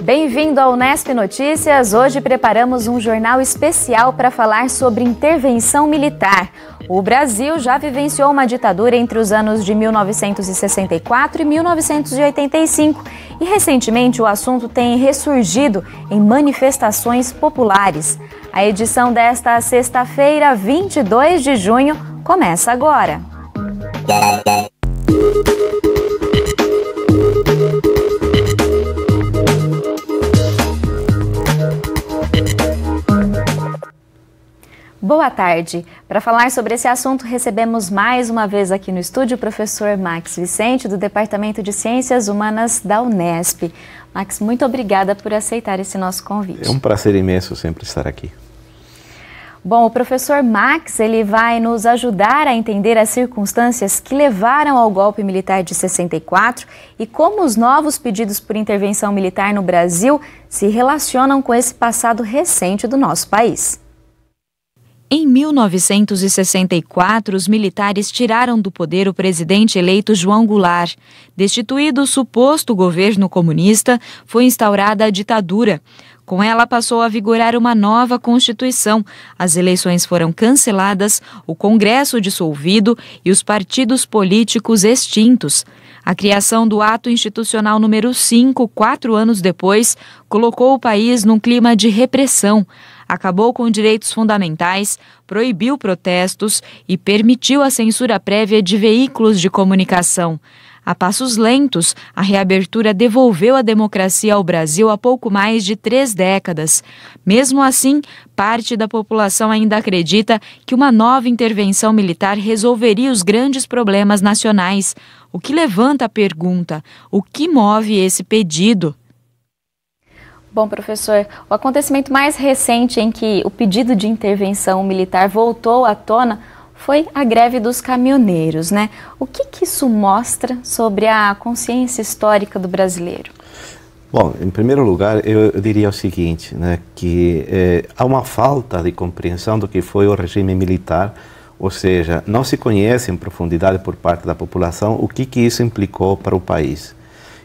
Bem-vindo ao Unesp Notícias. Hoje preparamos um jornal especial para falar sobre intervenção militar. O Brasil já vivenciou uma ditadura entre os anos de 1964 e 1985 e recentemente o assunto tem ressurgido em manifestações populares. A edição desta sexta-feira, 22 de junho, começa agora. Música boa tarde. Para falar sobre esse assunto, recebemos mais uma vez aqui no estúdio o professor Max Vicente, do Departamento de Ciências Humanas da Unesp. Max, muito obrigada por aceitar esse nosso convite. É um prazer imenso sempre estar aqui. Bom, o professor Max ele vai nos ajudar a entender as circunstâncias que levaram ao golpe militar de 64 e como os novos pedidos por intervenção militar no Brasil se relacionam com esse passado recente do nosso país. Em 1964, os militares tiraram do poder o presidente eleito João Goulart. Destituído o suposto governo comunista, foi instaurada a ditadura. Com ela passou a vigorar uma nova Constituição. As eleições foram canceladas, o Congresso dissolvido e os partidos políticos extintos. A criação do Ato Institucional número 5, quatro anos depois, colocou o país num clima de repressão acabou com direitos fundamentais, proibiu protestos e permitiu a censura prévia de veículos de comunicação. A passos lentos, a reabertura devolveu a democracia ao Brasil há pouco mais de três décadas. Mesmo assim, parte da população ainda acredita que uma nova intervenção militar resolveria os grandes problemas nacionais. O que levanta a pergunta: o que move esse pedido? Bom, professor, o acontecimento mais recente em que o pedido de intervenção militar voltou à tona foi a greve dos caminhoneiros, né? O que, que isso mostra sobre a consciência histórica do brasileiro? Bom, em primeiro lugar, eu diria o seguinte, né, que eh, há uma falta de compreensão do que foi o regime militar, ou seja, não se conhece em profundidade por parte da população o que, que isso implicou para o país.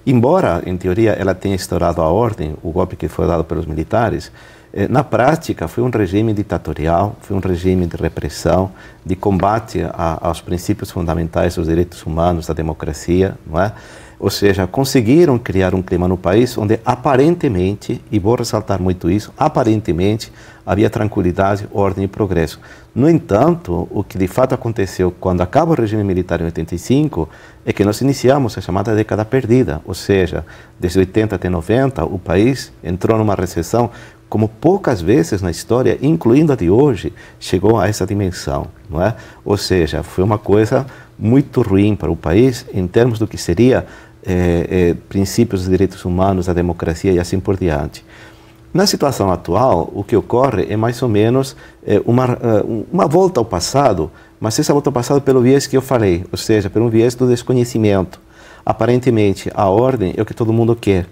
Embora, em teoria, ela tenha estourado a ordem, o golpe que foi dado pelos militares, eh, na prática foi um regime ditatorial, foi um regime de repressão, de combate a, aos princípios fundamentais dos direitos humanos, da democracia, não é? Ou seja, conseguiram criar um clima no país onde aparentemente, e vou ressaltar muito isso, aparentemente havia tranquilidade, ordem e progresso. No entanto, o que de fato aconteceu quando acaba o regime militar em 85 é que nós iniciamos a chamada década perdida, ou seja, desde 80 até 90 o país entrou numa recessão como poucas vezes na história, incluindo a de hoje, chegou a essa dimensão, não é? Ou seja, foi uma coisa muito ruim para o país em termos do que seria é, é, princípios dos direitos humanos, a democracia e assim por diante. Na situação atual, o que ocorre é mais ou menos é, uma, é, uma volta ao passado, mas essa volta ao passado pelo viés que eu falei, ou seja, pelo viés do desconhecimento. Aparentemente, a ordem é o que todo mundo quer.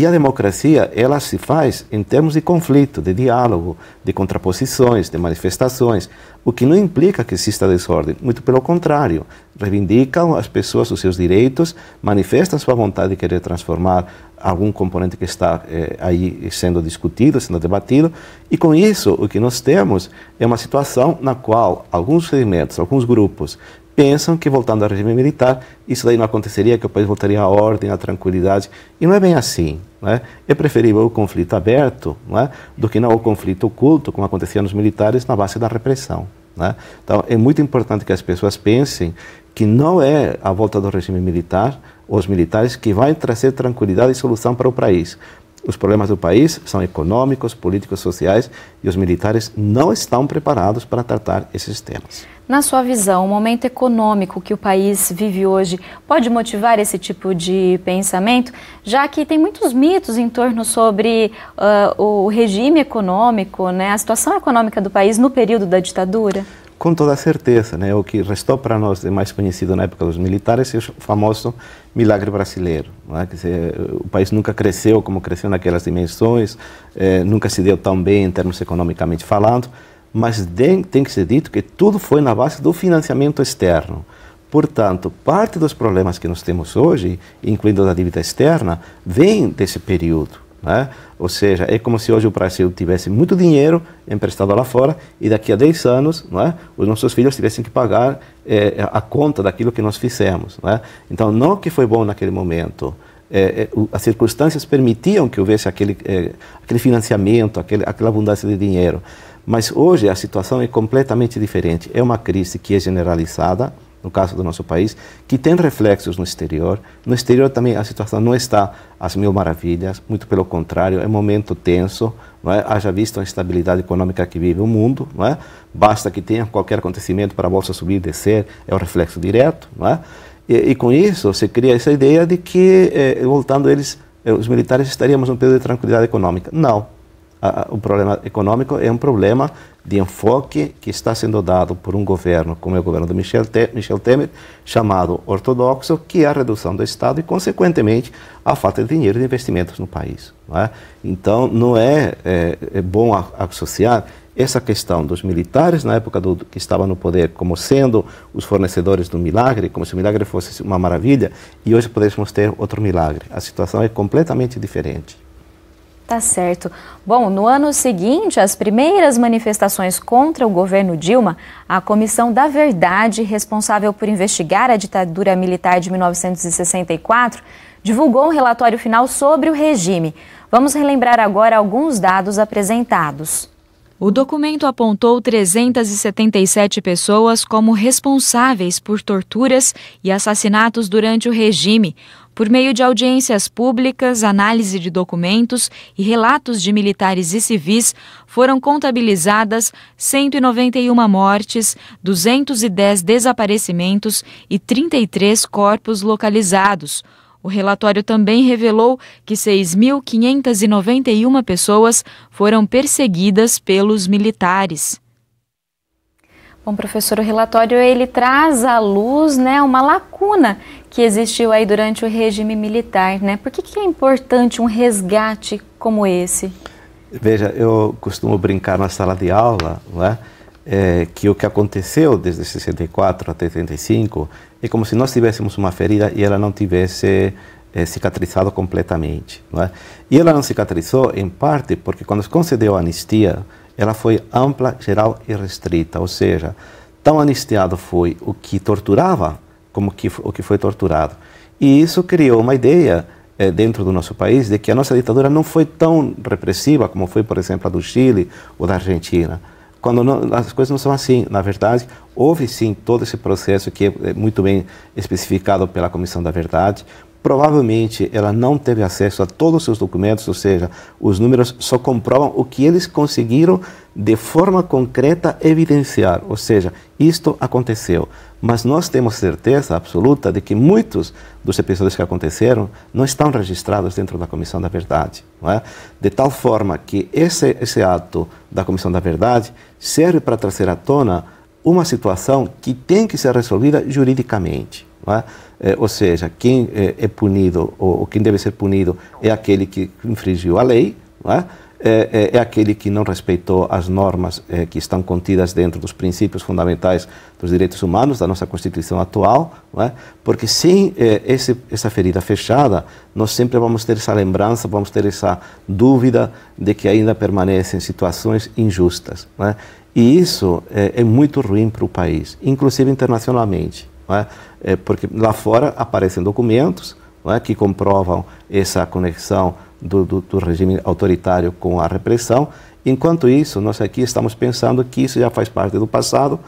E a democracia, ela se faz em termos de conflito, de diálogo, de contraposições, de manifestações, o que não implica que exista desordem, muito pelo contrário. Reivindicam as pessoas os seus direitos, manifestam sua vontade de querer transformar algum componente que está eh, aí sendo discutido, sendo debatido, e com isso o que nós temos é uma situação na qual alguns segmentos, alguns grupos pensam que voltando ao regime militar, isso daí não aconteceria, que o país voltaria à ordem, à tranquilidade. E não é bem assim. Né? É preferível o conflito aberto né? do que não o conflito oculto, como acontecia nos militares, na base da repressão. Né? Então, é muito importante que as pessoas pensem que não é a volta do regime militar, os militares, que vai trazer tranquilidade e solução para o país. Os problemas do país são econômicos, políticos, sociais e os militares não estão preparados para tratar esses temas. Na sua visão, o momento econômico que o país vive hoje pode motivar esse tipo de pensamento, já que tem muitos mitos em torno sobre uh, o regime econômico, né, a situação econômica do país no período da ditadura? Com toda a certeza, né? o que restou para nós é mais conhecido na época dos militares é o famoso milagre brasileiro. Né? Que o país nunca cresceu como cresceu naquelas dimensões, eh, nunca se deu tão bem em termos economicamente falando, mas tem, tem que ser dito que tudo foi na base do financiamento externo. Portanto, parte dos problemas que nós temos hoje, incluindo a dívida externa, vem desse período. Né? Ou seja, é como se hoje o Brasil tivesse muito dinheiro emprestado lá fora e daqui a 10 anos né, os nossos filhos tivessem que pagar eh, a conta daquilo que nós fizemos. Né? Então, não que foi bom naquele momento. É, é, as circunstâncias permitiam que houvesse aquele, eh, aquele financiamento, aquele, aquela abundância de dinheiro. Mas hoje a situação é completamente diferente. É uma crise que é generalizada, no caso do nosso país, que tem reflexos no exterior. No exterior também a situação não está às mil maravilhas, muito pelo contrário, é um momento tenso, não é? Haja visto a instabilidade econômica que vive o mundo, não é? Basta que tenha qualquer acontecimento para a bolsa subir e descer, é o um reflexo direto, não é? E, e, com isso se cria essa ideia de que, eh, voltando eles, eh, os militares, estaríamos num período de tranquilidade econômica. Não, o problema econômico é um problema de enfoque que está sendo dado por um governo, como é o governo de Michel, Te Michel Temer, chamado ortodoxo, que é a redução do Estado e, consequentemente, a falta de dinheiro de investimentos no país. Não é? Então, não é, é, é bom associar essa questão dos militares, na época do, que estavam no poder, como sendo os fornecedores do milagre, como se o milagre fosse uma maravilha, e hoje pudéssemos ter outro milagre. A situação é completamente diferente. Tá certo. Bom, no ano seguinte, as primeiras manifestações contra o governo Dilma, a Comissão da Verdade, responsável por investigar a ditadura militar de 1964, divulgou um relatório final sobre o regime. Vamos relembrar agora alguns dados apresentados. O documento apontou 377 pessoas como responsáveis por torturas e assassinatos durante o regime, por meio de audiências públicas, análise de documentos e relatos de militares e civis, foram contabilizadas 191 mortes, 210 desaparecimentos e 33 corpos localizados. O relatório também revelou que 6.591 pessoas foram perseguidas pelos militares. Bom, professor, o relatório ele traz à luz né, uma lacuna que existiu aí durante o regime militar, né? Por que, que é importante um resgate como esse? Veja, eu costumo brincar na sala de aula, né? É, que o que aconteceu desde 64 até 85 é como se nós tivéssemos uma ferida e ela não tivesse é, cicatrizado completamente. Não é? E ela não cicatrizou, em parte, porque quando se concedeu a anistia, ela foi ampla, geral e restrita. Ou seja, tão anistiado foi o que torturava como que, o que foi torturado. E isso criou uma ideia eh, dentro do nosso país de que a nossa ditadura não foi tão repressiva como foi, por exemplo, a do Chile ou da Argentina. Quando não, as coisas não são assim, na verdade, houve sim todo esse processo que é, é muito bem especificado pela Comissão da Verdade, provavelmente ela não teve acesso a todos os seus documentos, ou seja, os números só comprovam o que eles conseguiram de forma concreta evidenciar, ou seja, isto aconteceu. Mas nós temos certeza absoluta de que muitos dos episódios que aconteceram não estão registrados dentro da Comissão da Verdade. É? De tal forma que esse, esse ato da Comissão da Verdade serve para trazer à tona uma situação que tem que ser resolvida juridicamente. É? É, ou seja, quem é, é punido ou, ou quem deve ser punido é aquele que infringiu a lei. Não é? É, é, é, aquele que não respeitou as normas é, que estão contidas dentro dos princípios fundamentais dos direitos humanos da nossa Constituição atual, é? porque sem é, esse, essa ferida fechada, nós sempre vamos ter essa lembrança, vamos ter essa dúvida de que ainda permanecem situações injustas. É? E isso é, muito ruim para o país, inclusive internacionalmente, porque lá fora aparecem documentos que comprovam essa conexão do, do, do regime autoritário com a repressão. Enquanto isso, nós aqui estamos pensando que isso já faz parte do passado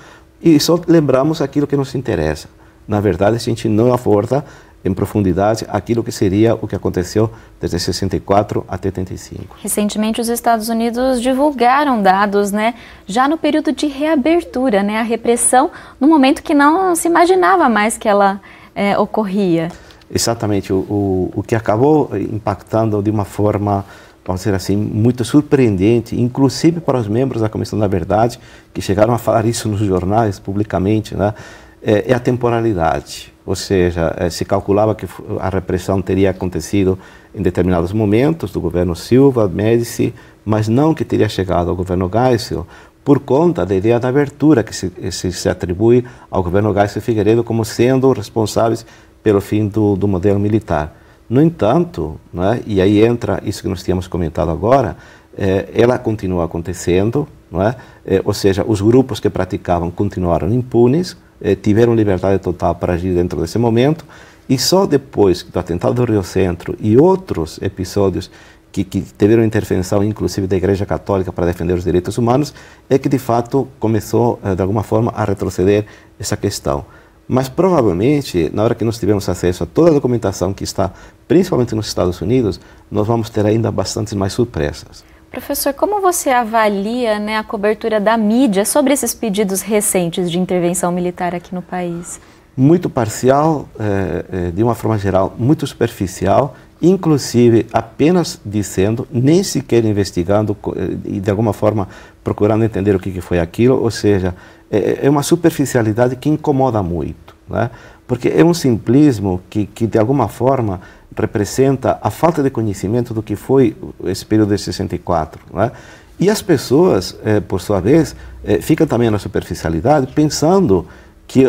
e só lembramos aquilo que nos interessa. Na verdade, a gente não aborda em profundidade aquilo que seria o que aconteceu desde 64 até 85. Recentemente, os Estados Unidos divulgaram dados, né, já no período de reabertura, né, a repressão, no momento que não se imaginava mais que ela é, ocorria exatamente o, o, o que acabou impactando de uma forma vamos dizer assim, muito surpreendente, inclusive para os membros da Comissão da Verdade, que chegaram a falar isso nos jornais publicamente, né? é, é a temporalidade. Ou seja, é, se calculava que a repressão teria acontecido em determinados momentos do governo Silva, Médici, mas não que teria chegado ao governo Geisel, por conta da ideia da abertura que se, se, se atribui ao governo Geisel Figueiredo como sendo responsáveis pelo fim do, do modelo militar. No entanto, né, e aí entra isso que nós tínhamos comentado agora, eh, ela continua acontecendo, é? Eh, ou seja, os grupos que praticavam continuaram impunes, eh, tiveram liberdade total para agir dentro desse momento, e só depois do atentado do Rio Centro e outros episódios que, que tiveram intervenção, inclusive da Igreja Católica, para defender os direitos humanos, é que de fato começou, de alguma forma, a retroceder essa questão. Mas provavelmente, na hora que nós tivermos acesso a toda a documentação que está, principalmente nos Estados Unidos, nós vamos ter ainda bastante mais surpresas. Professor, como você avalia né, a cobertura da mídia sobre esses pedidos recentes de intervenção militar aqui no país? Muito parcial, eh, eh de uma forma geral, muito superficial, inclusive apenas dizendo, nem sequer investigando eh, e de alguma forma procurando entender o que foi aquilo, ou seja, é, é, é uma superficialidade que incomoda muito, né? porque é um simplismo que, que de alguma forma representa a falta de conhecimento do que foi esse período de 64. Né? E as pessoas, é, por sua vez, é, ficam também na superficialidade pensando que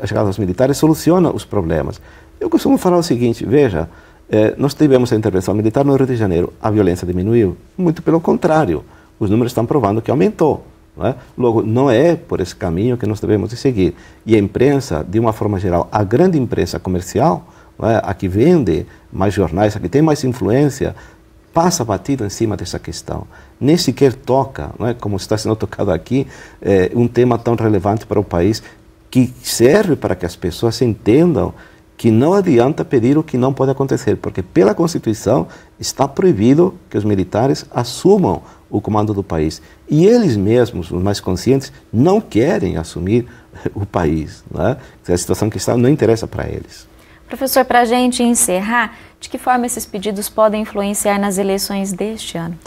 a chegada dos militares soluciona os problemas. Eu costumo falar o seguinte, veja, nós tivemos a intervenção militar no Rio de Janeiro, a violência diminuiu? Muito pelo contrário, os números estão provando que aumentou. Não é? Logo, não é por esse caminho que nós devemos seguir. E a imprensa, de uma forma geral, a grande imprensa comercial, é? a que vende mais jornais, a que tem mais influência, passa batido em cima dessa questão. Nem sequer toca, não é? como está sendo tocado aqui, é, um tema tão relevante para o país, que serve para que as pessoas entendam que não adianta pedir o que não pode acontecer, porque pela Constituição está proibido que os militares assumam o comando do país. E eles mesmos, os mais conscientes, não querem assumir o país. Né? A situação que está não interessa para eles. Professor, para a gente encerrar, de que forma esses pedidos podem influenciar nas eleições deste ano?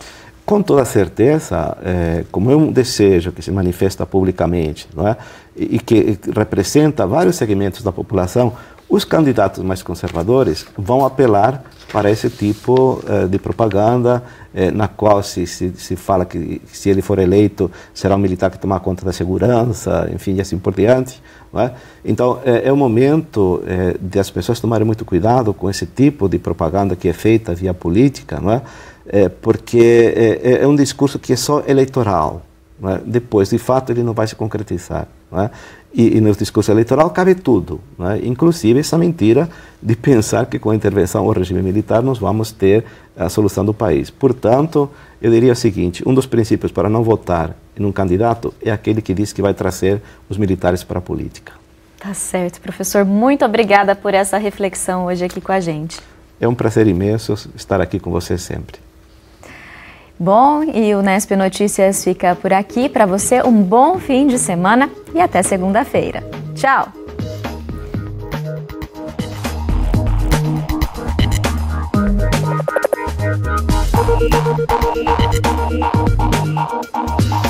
com toda certeza, é, como é um desejo que se manifesta publicamente não é? e, e que representa vários segmentos da população, os candidatos mais conservadores vão apelar para esse tipo eh, de propaganda, eh, na qual se, se, se, fala que se ele for eleito será um militar que tomar conta da segurança, enfim, e assim por diante. É? Então, é, é, o momento é, de as pessoas tomarem muito cuidado com esse tipo de propaganda que é feita via política, não é? É, porque eh, é, é, um discurso que é só eleitoral. É? Depois, de fato, ele não vai se concretizar. É? e, e discurso eleitoral cabe tudo, né? inclusive essa mentira de pensar que com a intervenção ou regime militar nós vamos ter a solução do país. Portanto, eu diria o seguinte: um dos princípios para não votar num candidato é aquele que diz que vai trazer os militares para a política. Tá certo, professor. Muito obrigada por essa reflexão hoje aqui com a gente. É um prazer imenso estar aqui com você sempre. Bom, e o Nesp Notícias fica por aqui. Para você, um bom fim de semana e até segunda-feira. Tchau! Thank you.